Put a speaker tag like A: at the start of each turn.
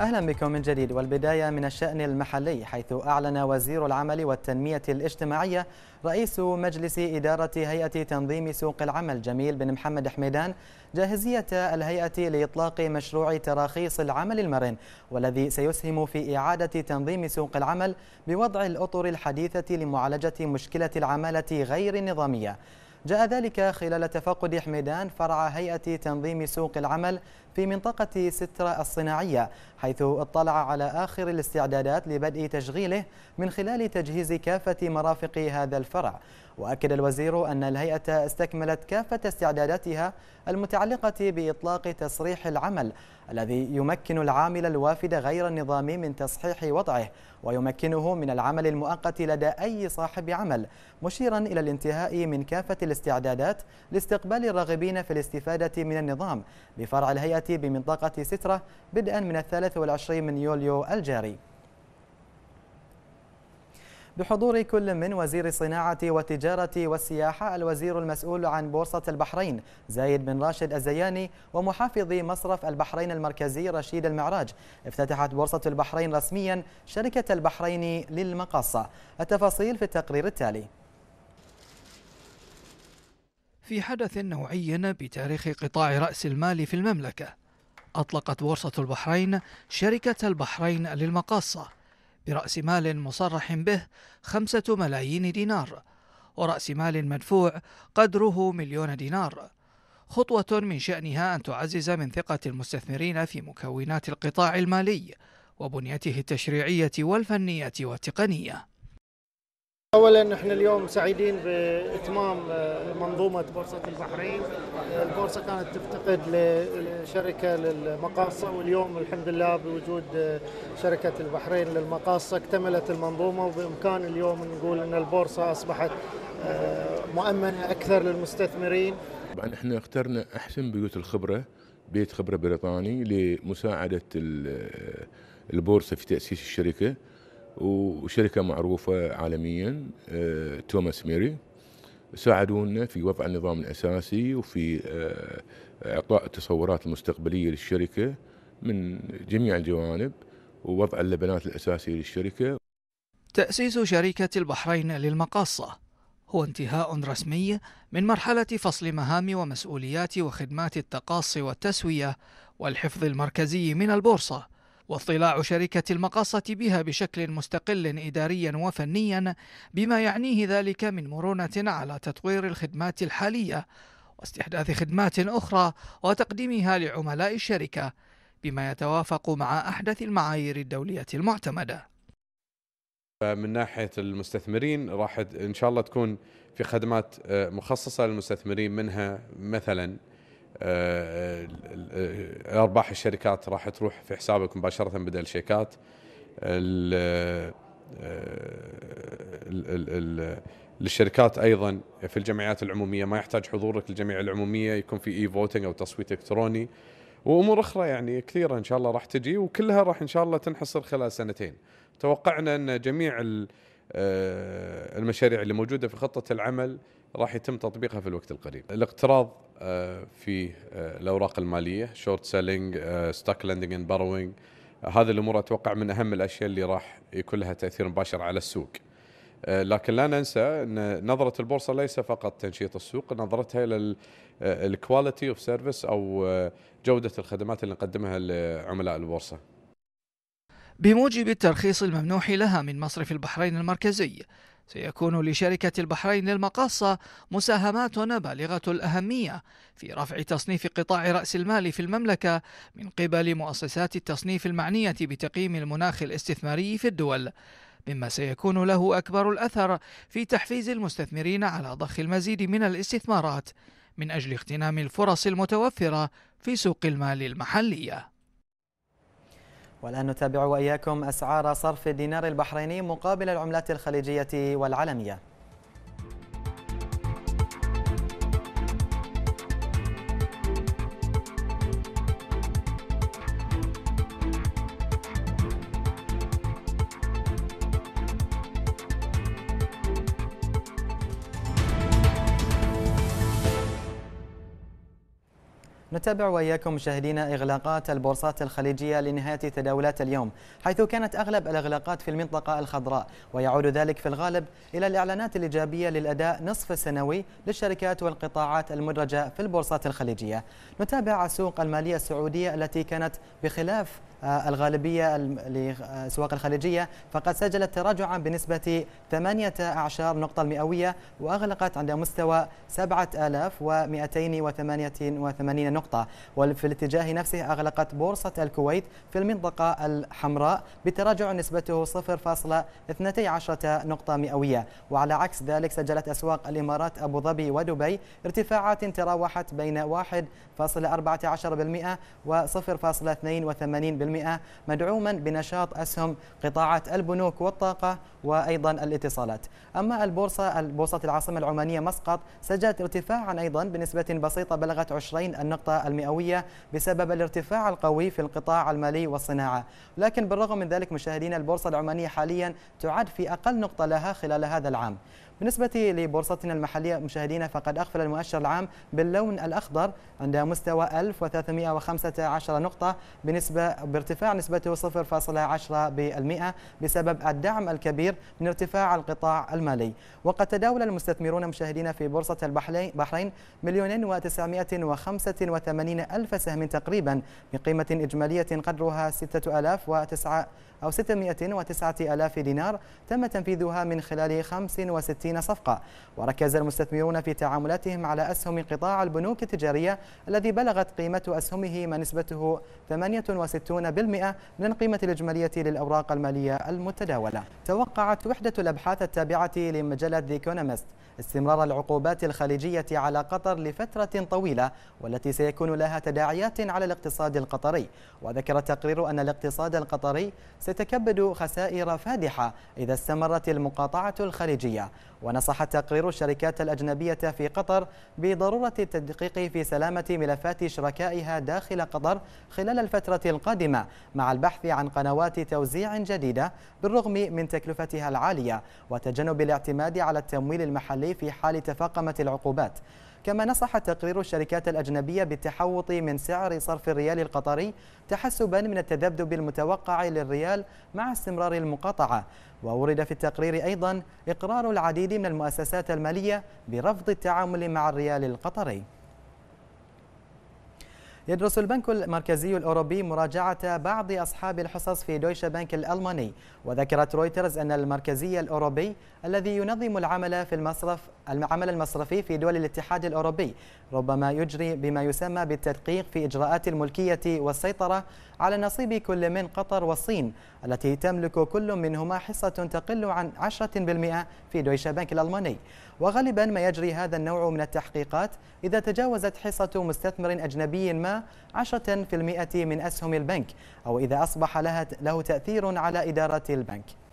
A: أهلا بكم من جديد والبداية من الشأن المحلي حيث أعلن وزير العمل والتنمية الاجتماعية رئيس مجلس إدارة هيئة تنظيم سوق العمل جميل بن محمد حميدان جاهزية الهيئة لإطلاق مشروع تراخيص العمل المرن والذي سيسهم في إعادة تنظيم سوق العمل بوضع الأطر الحديثة لمعالجة مشكلة العمالة غير النظامية جاء ذلك خلال تفقد حميدان فرع هيئة تنظيم سوق العمل في منطقة سترة الصناعية حيث اطلع على آخر الاستعدادات لبدء تشغيله من خلال تجهيز كافة مرافق هذا الفرع وأكد الوزير أن الهيئة استكملت كافة استعداداتها المتعلقة بإطلاق تصريح العمل الذي يمكن العامل الوافد غير النظامي من تصحيح وضعه ويمكنه من العمل المؤقت لدى أي صاحب عمل مشيرا إلى الانتهاء من كافة الاستعدادات لاستقبال الراغبين في الاستفادة من النظام بفرع الهيئة بمنطقة سترة بدءا من الثالث والعشرين من يوليو الجاري بحضور كل من وزير الصناعة والتجارة والسياحة الوزير المسؤول عن بورصة البحرين زايد بن راشد الزياني ومحافظ مصرف البحرين المركزي رشيد المعراج افتتحت بورصة البحرين رسميا شركة البحرين للمقاصة التفاصيل في التقرير التالي
B: في حدث نوعي بتاريخ قطاع رأس المال في المملكة أطلقت بورصة البحرين شركة البحرين للمقاصة برأس مال مصرح به خمسة ملايين دينار ورأس مال مدفوع قدره مليون دينار خطوة من شأنها أن تعزز من ثقة المستثمرين في مكونات القطاع المالي وبنيته التشريعية والفنية والتقنية اولا احنا اليوم سعيدين باتمام آه، منظومه بورصه البحرين البورصه كانت تفتقد لشركه للمقاصه واليوم الحمد لله بوجود آه، شركه البحرين للمقاصه اكتملت المنظومه وبامكان اليوم نقول ان البورصه اصبحت آه، مؤمنه اكثر للمستثمرين
C: طبعا احنا اخترنا احسن بيوت الخبره بيت خبره بريطاني لمساعده البورصه في تاسيس الشركه وشركه معروفه عالميا آه، توماس ميري ساعدونا في وضع النظام الاساسي وفي آه، اعطاء التصورات المستقبليه للشركه من جميع الجوانب ووضع اللبنات الاساسيه للشركه.
B: تاسيس شركه البحرين للمقاصه هو انتهاء رسمي من مرحله فصل مهام ومسؤوليات وخدمات التقاصي والتسويه والحفظ المركزي من البورصه واطلاع شركة المقاصة بها بشكل مستقل إداريا وفنيا بما يعنيه ذلك من مرونة على تطوير الخدمات الحالية واستحداث خدمات أخرى وتقديمها لعملاء الشركة بما يتوافق مع أحدث المعايير الدولية المعتمدة
C: من ناحية المستثمرين راح إن شاء الله تكون في خدمات مخصصة للمستثمرين منها مثلاً آه، آه، آه، ارباح الشركات راح تروح في حسابك مباشره بدل شيكات للشركات ايضا في الجمعيات العموميه ما يحتاج حضورك للجمعيه العموميه يكون في اي فوتنج او تصويت الكتروني وامور اخرى يعني كثيره ان شاء الله راح تجي وكلها راح ان شاء الله تنحصر خلال سنتين توقعنا ان جميع المشاريع اللي موجوده في خطه العمل راح يتم تطبيقها في الوقت القريب الاقتراض آه، في آه، الاوراق الماليه شورت سيلينج ستاك لندنج اند بروينج هذه الامور اتوقع من اهم الاشياء اللي راح يكون لها تاثير مباشر على السوق آه، لكن لا ننسى ان نظره البورصه ليس فقط تنشيط السوق نظرتها الى الكواليتي اوف سيرفيس او جوده الخدمات اللي نقدمها لعملاء البورصه
B: بموجب الترخيص الممنوح لها من مصرف البحرين المركزي سيكون لشركة البحرين للمقاصة مساهمات بالغة الأهمية في رفع تصنيف قطاع رأس المال في المملكة من قبل مؤسسات التصنيف المعنية بتقييم المناخ الاستثماري في الدول. مما سيكون له أكبر الأثر في تحفيز المستثمرين على ضخ المزيد من الاستثمارات من أجل اغتنام الفرص المتوفرة في سوق المال
A: المحلية والآن نتابع وإياكم أسعار صرف الدينار البحريني مقابل العملات الخليجية والعالمية نتابع وإياكم مشاهدينا إغلاقات البورصات الخليجية لنهاية تداولات اليوم حيث كانت أغلب الإغلاقات في المنطقة الخضراء ويعود ذلك في الغالب إلى الإعلانات الإيجابية للأداء نصف السنوي للشركات والقطاعات المدرجة في البورصات الخليجية نتابع السوق المالية السعودية التي كانت بخلاف آه، الغالبية لأسواق الخليجية فقد سجلت تراجعا بنسبة 18 نقطة المئوية وأغلقت عند مستوى 7288 نقطة وفي الاتجاه نفسه أغلقت بورصة الكويت في المنطقة الحمراء بتراجع نسبته 0.12 نقطة مئوية وعلى عكس ذلك سجلت أسواق الإمارات أبو ظبي ودبي ارتفاعات تراوحت بين 1.14% و 0.82% مدعوما بنشاط أسهم قطاعات البنوك والطاقة وأيضا الاتصالات أما البورصة البورصة العاصمة العمانية مسقط سجلت ارتفاعا أيضا بنسبة بسيطة بلغت 20 النقطة المئوية بسبب الارتفاع القوي في القطاع المالي والصناعة لكن بالرغم من ذلك مشاهدينا البورصة العمانية حاليا تعد في أقل نقطة لها خلال هذا العام بالنسبة لبورصتنا المحلية مشاهدينا فقد أغفل المؤشر العام باللون الأخضر عند مستوى 1315 نقطة بنسبة بارتفاع نسبته 0.10% بسبب الدعم الكبير من ارتفاع القطاع المالي وقد تداول المستثمرون مشاهدينا في بورصة البحرين مليونين و985 ألف سهم تقريبا بقيمة إجمالية قدرها 6009 أو 609 ألاف دينار تم تنفيذها من خلال 65 60 صفقة وركز المستثمرون في تعاملاتهم على أسهم قطاع البنوك التجارية الذي بلغت قيمة أسهمه ما نسبته 68% من القيمة الإجمالية للأوراق المالية المتداولة توقعت وحدة الأبحاث التابعة لمجلة The ايكونومست استمرار العقوبات الخليجية على قطر لفترة طويلة والتي سيكون لها تداعيات على الاقتصاد القطري وذكر التقرير أن الاقتصاد القطري سيتكبد خسائر فادحة إذا استمرت المقاطعة الخليجية ونصح تقرير الشركات الأجنبية في قطر بضرورة التدقيق في سلامة ملفات شركائها داخل قطر خلال الفترة القادمة مع البحث عن قنوات توزيع جديدة بالرغم من تكلفتها العالية وتجنب الاعتماد على التمويل المحلي في حال تفاقمت العقوبات كما نصح تقرير الشركات الأجنبية بالتحوط من سعر صرف الريال القطري تحسبا من التذبذب المتوقع للريال مع استمرار المقاطعة وورد في التقرير أيضا إقرار العديد من المؤسسات المالية برفض التعامل مع الريال القطري يدرس البنك المركزي الأوروبي مراجعة بعض أصحاب الحصص في دويشة بنك الألماني وذكرت رويترز أن المركزي الأوروبي الذي ينظم العمل في المصرف العمل المصرفي في دول الاتحاد الأوروبي ربما يجري بما يسمى بالتدقيق في إجراءات الملكية والسيطرة على نصيب كل من قطر والصين التي تملك كل منهما حصة تقل عن 10% في دويشة بنك الألماني وغالبا ما يجري هذا النوع من التحقيقات إذا تجاوزت حصة مستثمر أجنبي ما 10% من أسهم البنك أو إذا أصبح لها له تأثير على إدارة البنك